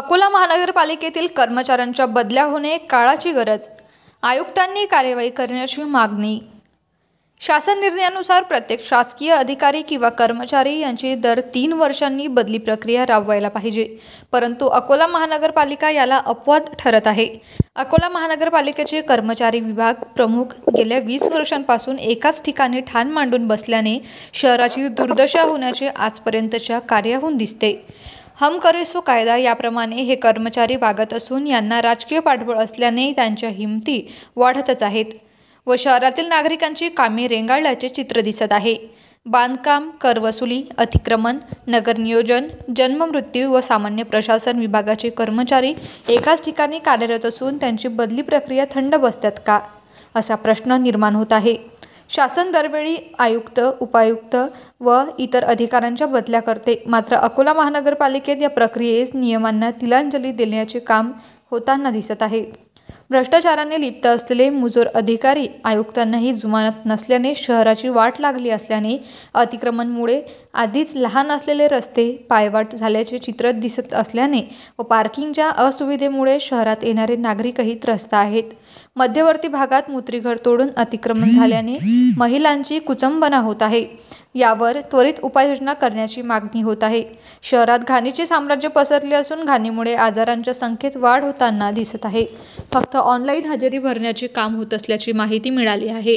अकोला महानगरपालिकेतील कर्मचाऱ्यांच्या बदल्या होणे काळाची गरज आयुक्तांनी कार्यवाही करण्याची मागणी शासन निर्णयानुसार प्रत्येक शासकीय अधिकारी किंवा कर्मचारी यांची दर तीन वर्षांनी बदली प्रक्रिया राबवायला पाहिजे परंतु अकोला महानगरपालिका याला अपवाद ठरत आहे अकोला महानगरपालिकेचे कर्मचारी विभाग प्रमुख गेल्या वीस वर्षांपासून एकाच ठिकाणी ठाण मांडून बसल्याने शहराची दुर्दशा होण्याचे आजपर्यंतच्या कार्याहून दिसते हम करेसो कायदा याप्रमाणे हे कर्मचारी वागत असून यांना राजकीय पाठबळ असल्याने त्यांच्या हिमती वाढतच आहेत व शहरातील नागरिकांची कामे रेंगाळल्याचे चित्र दिसत आहे बांधकाम करवसुली अतिक्रमण नगर नियोजन जन्ममृत्यू व सामान्य प्रशासन विभागाचे कर्मचारी एकाच ठिकाणी कार्यरत असून त्यांची बदली प्रक्रिया थंड बसतात का असा प्रश्न निर्माण होत आहे शासन दरवेळी आयुक्त उपायुक्त व इतर अधिकाऱ्यांच्या बदल्या करते मात्र अकोला महानगरपालिकेत या प्रक्रियेस नियमांना तिलांजली देण्याचे काम होताना दिसत आहे भ्रष्टाचाराने लिप्त असलेले मुजोर अधिकारी आयुक्तांनाही जुमानत नसल्याने शहराची वाट लागली असल्याने अतिक्रमणमुळे आधीच लहान असलेले रस्ते पायवाट झाल्याचे चित्र दिसत असल्याने व पार्किंगच्या असुविधेमुळे शहरात येणारे नागरिकही त्रस्त आहेत मध्यवर्ती भागात मुत्रीघर तोडून अतिक्रमण झाल्याने महिलांची कुचंबना होत आहे यावर त्वरित उपाययोजना करण्याची मागणी होत आहे शहरात घाणीचे साम्राज्य पसरले असून घाणीमुळे आजारांच्या संख्येत वाढ होताना दिसत आहे फक्त ऑनलाईन हजेरी भरण्याचे काम होत असल्याची माहिती मिळाली आहे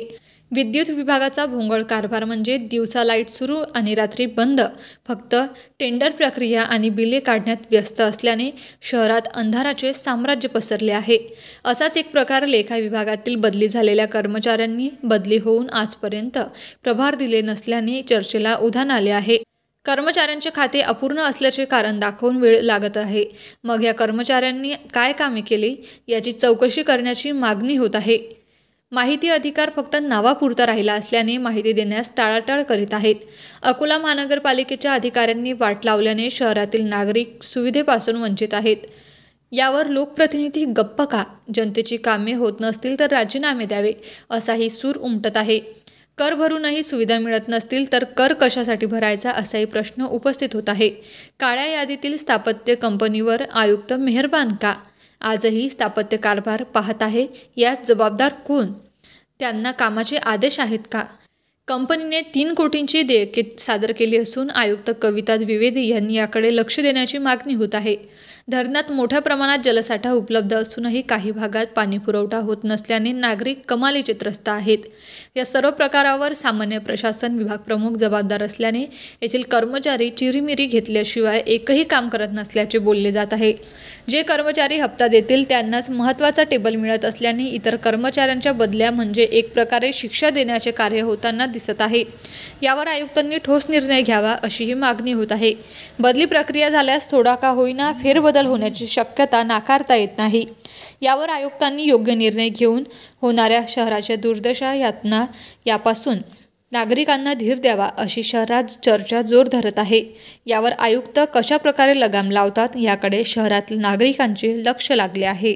विद्युत विभागाचा भोंगळ कारभार म्हणजे दिवसा लाईट सुरू आणि रात्री बंद फक्त टेंडर प्रक्रिया आणि बिले काढण्यात व्यस्त असल्याने शहरात अंधाराचे साम्राज्य पसरले आहे असाच एक प्रकार लेखा विभागातील बदली झालेल्या कर्मचाऱ्यांनी बदली होऊन आजपर्यंत प्रभार दिले नसल्याने चर्चेला उधाण आले आहे कर्मचाऱ्यांचे खाते अपूर्ण असल्याचे कारण दाखवून वेळ लागत आहे मग या कर्मचाऱ्यांनी काय कामे केली याची चौकशी करण्याची मागणी होत आहे माहिती अधिकार फक्त नावापुरता राहिला असल्याने माहिती देण्यास टाळाटाळ करीत आहेत अकोला महानगरपालिकेच्या अधिकाऱ्यांनी वाट लावल्याने शहरातील नागरिक सुविधेपासून वंचित आहेत यावर लोकप्रतिनिधी गप्प का जनतेची कामे होत नसतील तर राजीनामे द्यावे असाही सूर उमटत आहे कर भरूनही सुविधा मिळत नसतील तर कर कशासाठी भरायचा असाही प्रश्न उपस्थित होत आहे काळ्या यादीतील स्थापत्य कंपनीवर आयुक्त मेहरबान का आजही स्थापत्य कारभार पाहत आहे यास जबाबदार कोण त्यांना कामाचे आदेश आहेत का कंपनीने तीन कोटींची देयके सादर केली असून आयुक्त कविता द्विवेदी यांनी याकडे लक्ष देण्याची मागणी होत आहे धरणात मोठ्या प्रमाणात जलसाठा उपलब्ध असूनही काही भागात पाणीपुरवठा होत नसल्याने नागरिक कमालीचे त्रस्त आहेत या सर्व प्रकारावर सामान्य प्रशासन विभाग प्रमुख जबाबदार असल्याने येथील कर्मचारी चिरीमिरी घेतल्याशिवाय एकही काम करत नसल्याचे बोलले जात आहे जे कर्मचारी हप्ता देतील त्यांनाच महत्त्वाचा टेबल मिळत असल्याने इतर कर्मचाऱ्यांच्या बदल्या म्हणजे एक प्रकारे शिक्षा देण्याचे कार्य होताना दिसत आहे यावर आयुक्तांनी ठोस निर्णय घ्यावा अशीही मागणी होत आहे बदली प्रक्रिया झाल्यास थोडा का होईना फेरबदल होण्याची शक्यता नाकारता येत नाही यावर आयुक्तांनी योग्य निर्णय घेऊन होणाऱ्या शहराच्या दुर्दशा यातना यापासून नागरिकांना धीर द्यावा अशी शहरात चर्चा जोर धरत आहे यावर आयुक्त कशा प्रकारे लगाम लावतात याकडे शहरातील नागरिकांचे लक्ष लागले आहे